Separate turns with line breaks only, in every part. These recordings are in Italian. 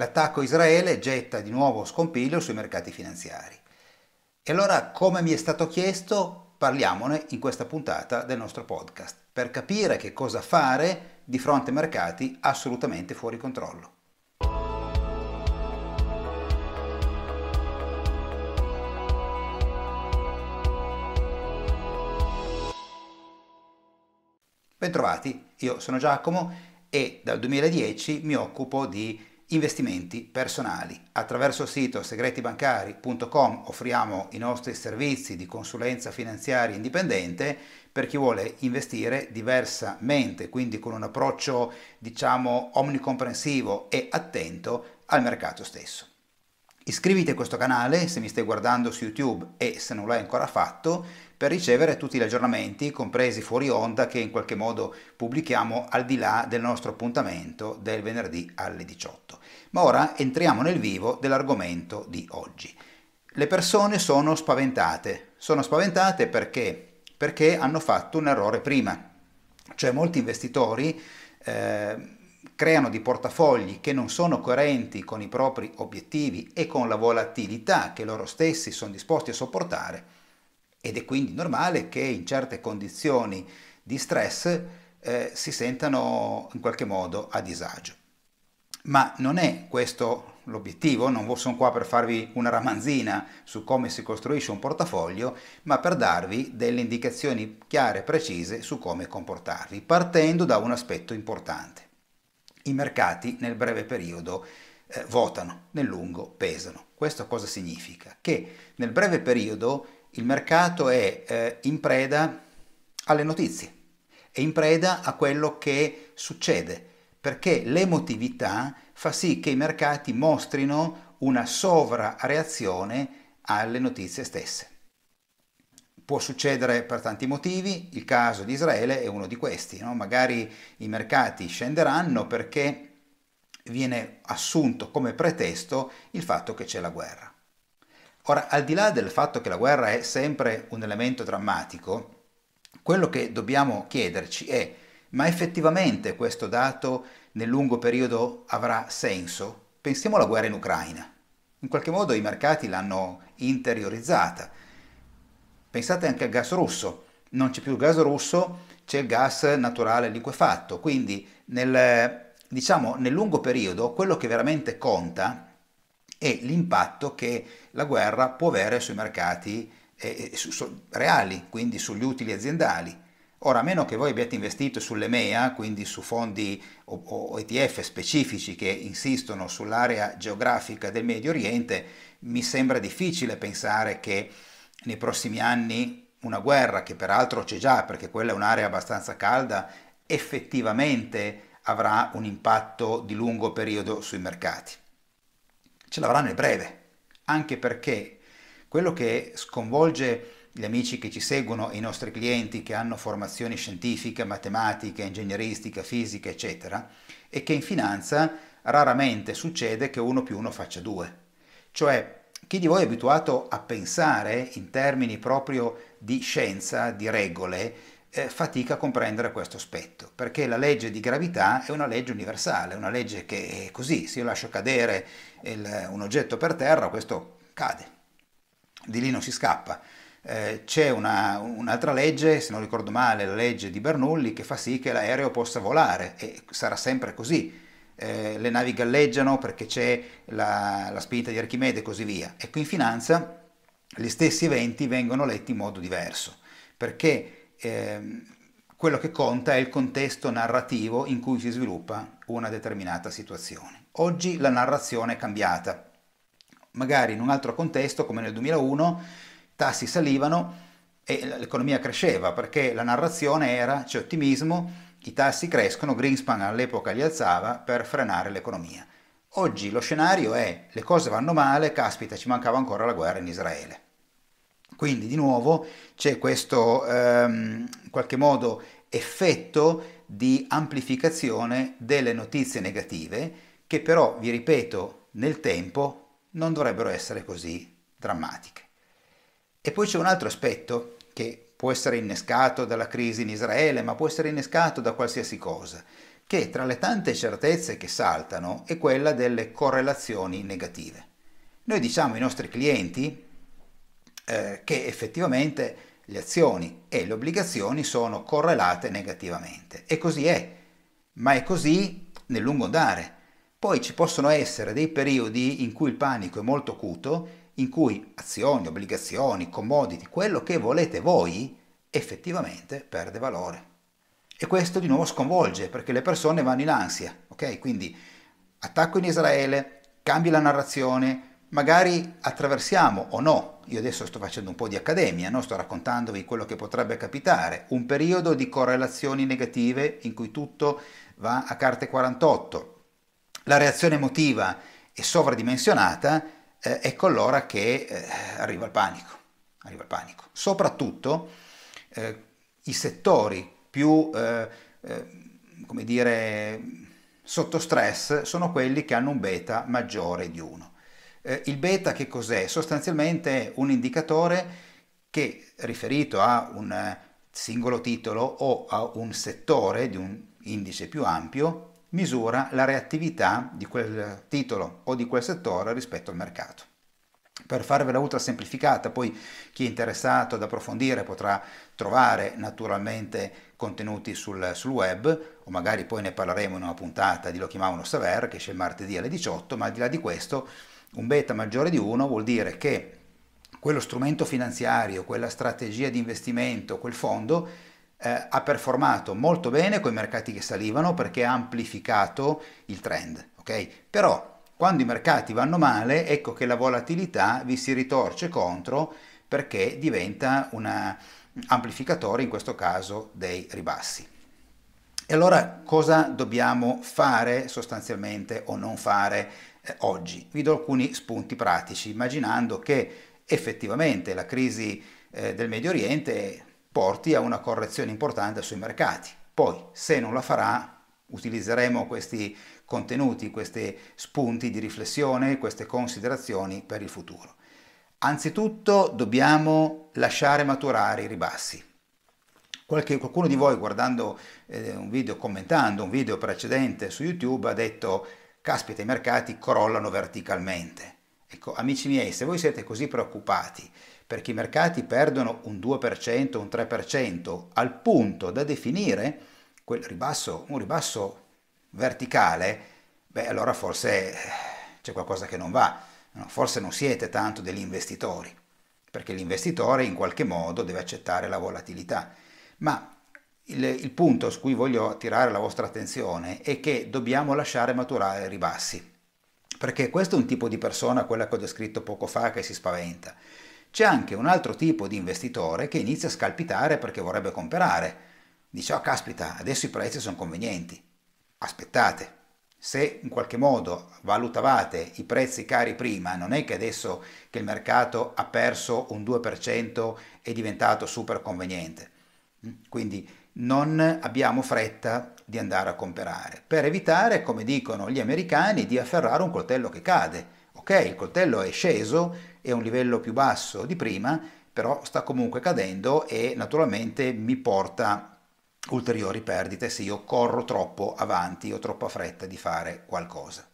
L'attacco a Israele getta di nuovo scompiglio sui mercati finanziari. E allora, come mi è stato chiesto, parliamone in questa puntata del nostro podcast, per capire che cosa fare di fronte a mercati assolutamente fuori controllo. Bentrovati, io sono Giacomo e dal 2010 mi occupo di investimenti personali. Attraverso il sito segretibancari.com offriamo i nostri servizi di consulenza finanziaria indipendente per chi vuole investire diversamente, quindi con un approccio diciamo omnicomprensivo e attento al mercato stesso. Iscriviti a questo canale se mi stai guardando su YouTube e se non l'hai ancora fatto per ricevere tutti gli aggiornamenti, compresi fuori onda, che in qualche modo pubblichiamo al di là del nostro appuntamento del venerdì alle 18. Ma ora entriamo nel vivo dell'argomento di oggi. Le persone sono spaventate. Sono spaventate perché? Perché hanno fatto un errore prima. Cioè molti investitori eh, creano di portafogli che non sono coerenti con i propri obiettivi e con la volatilità che loro stessi sono disposti a sopportare ed è quindi normale che in certe condizioni di stress eh, si sentano in qualche modo a disagio. Ma non è questo l'obiettivo, non sono qua per farvi una ramanzina su come si costruisce un portafoglio, ma per darvi delle indicazioni chiare e precise su come comportarvi, partendo da un aspetto importante. I mercati nel breve periodo eh, votano, nel lungo pesano. Questo cosa significa? Che nel breve periodo il mercato è eh, in preda alle notizie, è in preda a quello che succede, perché l'emotività fa sì che i mercati mostrino una sovrareazione alle notizie stesse. Può succedere per tanti motivi, il caso di Israele è uno di questi, no? magari i mercati scenderanno perché viene assunto come pretesto il fatto che c'è la guerra. Ora, al di là del fatto che la guerra è sempre un elemento drammatico, quello che dobbiamo chiederci è, ma effettivamente questo dato nel lungo periodo avrà senso? Pensiamo alla guerra in Ucraina. In qualche modo i mercati l'hanno interiorizzata. Pensate anche al gas russo, non c'è più il gas russo, c'è il gas naturale liquefatto, quindi nel, diciamo, nel lungo periodo quello che veramente conta è l'impatto che la guerra può avere sui mercati eh, su, su, reali, quindi sugli utili aziendali. Ora, a meno che voi abbiate investito sull'EMEA, quindi su fondi o, o ETF specifici che insistono sull'area geografica del Medio Oriente, mi sembra difficile pensare che nei prossimi anni una guerra, che peraltro c'è già perché quella è un'area abbastanza calda, effettivamente avrà un impatto di lungo periodo sui mercati. Ce l'avrà nel breve, anche perché quello che sconvolge gli amici che ci seguono, i nostri clienti che hanno formazioni scientifiche, matematica, ingegneristica, fisica, eccetera, è che in finanza raramente succede che uno più uno faccia due. Cioè chi di voi è abituato a pensare in termini proprio di scienza, di regole, eh, fatica a comprendere questo aspetto, perché la legge di gravità è una legge universale, una legge che è così, se io lascio cadere il, un oggetto per terra, questo cade, di lì non si scappa. Eh, c'è una, un'altra legge, se non ricordo male, la legge di Bernoulli, che fa sì che l'aereo possa volare e sarà sempre così eh, le navi galleggiano perché c'è la, la spinta di Archimede e così via. Ecco, in finanza gli stessi eventi vengono letti in modo diverso, perché eh, quello che conta è il contesto narrativo in cui si sviluppa una determinata situazione. Oggi la narrazione è cambiata, magari in un altro contesto come nel 2001 i tassi salivano e l'economia cresceva perché la narrazione era c'è ottimismo, i tassi crescono, Greenspan all'epoca li alzava per frenare l'economia. Oggi lo scenario è le cose vanno male, caspita ci mancava ancora la guerra in Israele. Quindi di nuovo c'è questo ehm, in qualche modo effetto di amplificazione delle notizie negative che però, vi ripeto, nel tempo non dovrebbero essere così drammatiche. E poi c'è un altro aspetto che può essere innescato dalla crisi in Israele, ma può essere innescato da qualsiasi cosa, che tra le tante certezze che saltano è quella delle correlazioni negative. Noi diciamo ai nostri clienti eh, che effettivamente le azioni e le obbligazioni sono correlate negativamente e così è, ma è così nel lungo andare. Poi ci possono essere dei periodi in cui il panico è molto acuto in cui azioni, obbligazioni, commodity, quello che volete voi, effettivamente perde valore. E questo di nuovo sconvolge perché le persone vanno in ansia, ok? Quindi attacco in Israele, cambi la narrazione, magari attraversiamo o no, io adesso sto facendo un po' di accademia, no? sto raccontandovi quello che potrebbe capitare, un periodo di correlazioni negative in cui tutto va a carte 48, la reazione emotiva è sovradimensionata eh, ecco allora che eh, arriva, il panico, arriva il panico. Soprattutto eh, i settori più, eh, eh, come dire, sotto stress sono quelli che hanno un beta maggiore di 1. Eh, il beta che cos'è? Sostanzialmente è un indicatore che riferito a un singolo titolo o a un settore di un indice più ampio misura la reattività di quel titolo o di quel settore rispetto al mercato. Per farvela ultra semplificata, poi chi è interessato ad approfondire potrà trovare naturalmente contenuti sul, sul, web o magari poi ne parleremo in una puntata di Lo chiamavano Saver che esce martedì alle 18, ma al di là di questo un beta maggiore di 1 vuol dire che quello strumento finanziario, quella strategia di investimento, quel fondo eh, ha performato molto bene con i mercati che salivano perché ha amplificato il trend, ok? Però quando i mercati vanno male, ecco che la volatilità vi si ritorce contro perché diventa un amplificatore, in questo caso, dei ribassi. E allora cosa dobbiamo fare sostanzialmente o non fare eh, oggi? Vi do alcuni spunti pratici, immaginando che effettivamente la crisi eh, del Medio Oriente porti a una correzione importante sui mercati. Poi, se non la farà, utilizzeremo questi contenuti, questi spunti di riflessione, queste considerazioni per il futuro. Anzitutto dobbiamo lasciare maturare i ribassi. Qualche, qualcuno di voi guardando eh, un video, commentando un video precedente su YouTube ha detto caspita i mercati crollano verticalmente. Ecco, amici miei, se voi siete così preoccupati perché i mercati perdono un 2%, un 3%, al punto da definire quel ribasso, un ribasso verticale, beh allora forse eh, c'è qualcosa che non va, forse non siete tanto degli investitori, perché l'investitore in qualche modo deve accettare la volatilità. Ma il, il, punto su cui voglio attirare la vostra attenzione è che dobbiamo lasciare maturare i ribassi, perché questo è un tipo di persona, quella che ho descritto poco fa, che si spaventa. C'è anche un altro tipo di investitore che inizia a scalpitare perché vorrebbe comprare. Dice, oh caspita, adesso i prezzi sono convenienti. Aspettate, se in qualche modo valutavate i prezzi cari prima, non è che adesso che il mercato ha perso un 2% è diventato super conveniente. Mm? Quindi non abbiamo fretta di andare a comprare, per evitare, come dicono gli americani, di afferrare un coltello che cade. Ok, il coltello è sceso, è un livello più basso di prima, però sta comunque cadendo e naturalmente mi porta ulteriori perdite se io corro troppo avanti, o troppa fretta di fare qualcosa.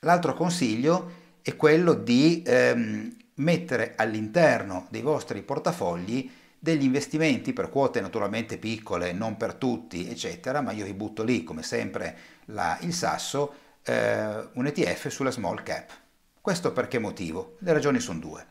L'altro consiglio è quello di ehm, mettere all'interno dei vostri portafogli degli investimenti per quote naturalmente piccole, non per tutti, eccetera, ma io vi butto lì, come sempre, la, il sasso, eh, un ETF sulla small cap questo perché motivo? Le ragioni sono due.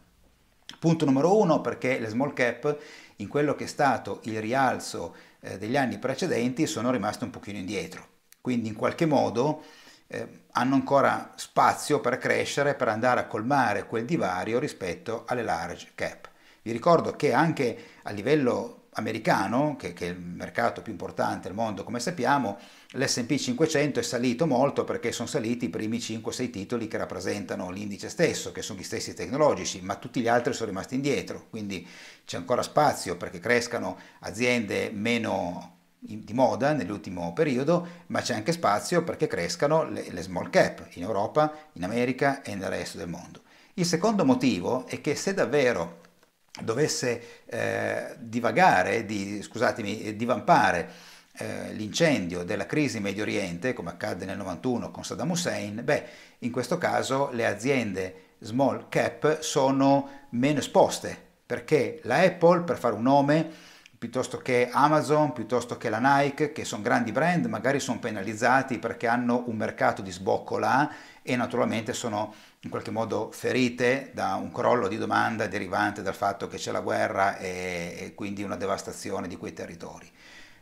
Punto numero uno perché le small cap in quello che è stato il rialzo eh, degli anni precedenti sono rimaste un pochino indietro, quindi in qualche modo eh, hanno ancora spazio per crescere, per andare a colmare quel divario rispetto alle large cap. Vi ricordo che anche a livello americano, che, che, è il mercato più importante al mondo come sappiamo, l'SP 500 è salito molto perché sono saliti i primi 5-6 titoli che rappresentano l'indice stesso, che sono gli stessi tecnologici, ma tutti gli altri sono rimasti indietro, quindi c'è ancora spazio perché crescano aziende meno di moda nell'ultimo periodo, ma c'è anche spazio perché crescano le, le small cap in Europa, in America e nel resto del mondo. Il secondo motivo è che se davvero dovesse eh, divagare, di, scusatemi, eh, divampare eh, l'incendio della crisi in Medio Oriente, come accadde nel 91 con Saddam Hussein, beh, in questo caso le aziende small cap sono meno esposte, perché la Apple, per fare un nome, piuttosto che Amazon, piuttosto che la Nike, che sono grandi brand, magari sono penalizzati perché hanno un mercato di sbocco là e naturalmente sono in qualche modo ferite da un crollo di domanda derivante dal fatto che c'è la guerra e, e quindi una devastazione di quei territori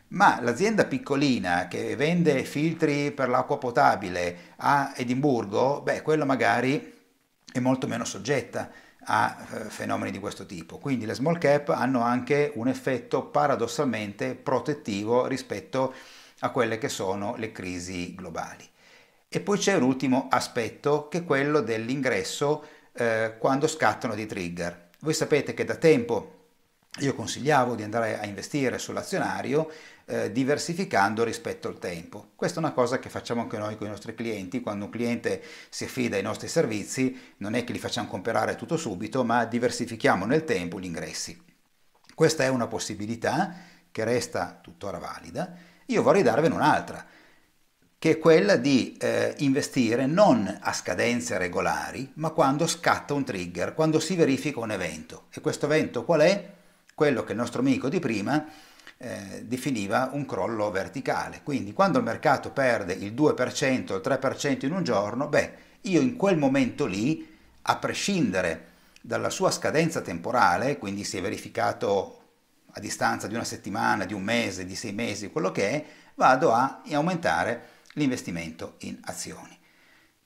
ma l'azienda piccolina che vende filtri per l'acqua potabile a Edimburgo, beh, quella magari è molto meno soggetta a eh, fenomeni di questo tipo. Quindi le small cap hanno anche un effetto paradossalmente protettivo rispetto a quelle che sono le crisi globali. E poi c'è un ultimo aspetto che è quello dell'ingresso eh, quando scattano dei trigger. Voi sapete che da tempo io consigliavo di andare a investire sull'azionario eh, diversificando rispetto al tempo. Questa è una cosa che facciamo anche noi con i nostri clienti, quando un cliente si affida ai nostri servizi non è che li facciamo comprare tutto subito, ma diversifichiamo nel tempo gli ingressi. Questa è una possibilità che resta tuttora valida. Io vorrei darvene un'altra che è quella di eh, investire non a scadenze regolari, ma quando scatta un trigger, quando si verifica un evento. E questo evento qual è? Quello che il nostro amico di prima eh, definiva un crollo verticale. Quindi quando il mercato perde il 2% o il 3% in un giorno, beh, io in quel momento lì, a prescindere dalla sua scadenza temporale, quindi si è verificato a distanza di una settimana, di un mese, di sei mesi, quello che è, vado a aumentare l'investimento in azioni.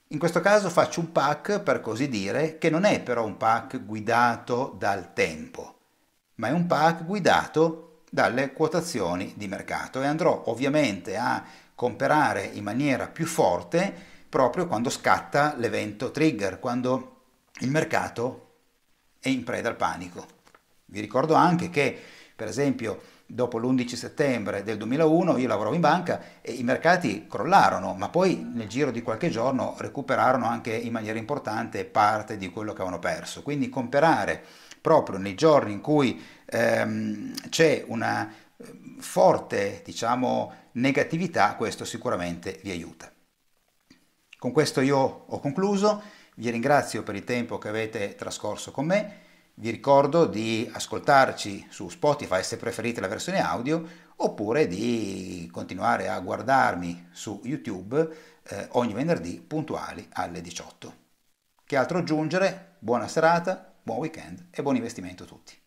In questo caso faccio un pack, per così dire, che non è però un pack guidato dal tempo, ma è un pack guidato dalle quotazioni di mercato e andrò ovviamente a comprare in maniera più forte proprio quando scatta l'evento trigger, quando il mercato è in preda al panico. Vi ricordo anche che, per esempio, dopo l'11 settembre del 2001 io lavoravo in banca e i mercati crollarono, ma poi nel giro di qualche giorno recuperarono anche in maniera importante parte di quello che avevano perso. Quindi comprare proprio nei giorni in cui ehm, c'è una eh, forte diciamo, negatività, questo sicuramente vi aiuta. Con questo io ho concluso, vi ringrazio per il tempo che avete trascorso con me vi ricordo di ascoltarci su Spotify se preferite la versione audio oppure di continuare a guardarmi su YouTube eh, ogni venerdì puntuali alle 18. Che altro aggiungere? Buona serata, buon weekend e buon investimento a tutti.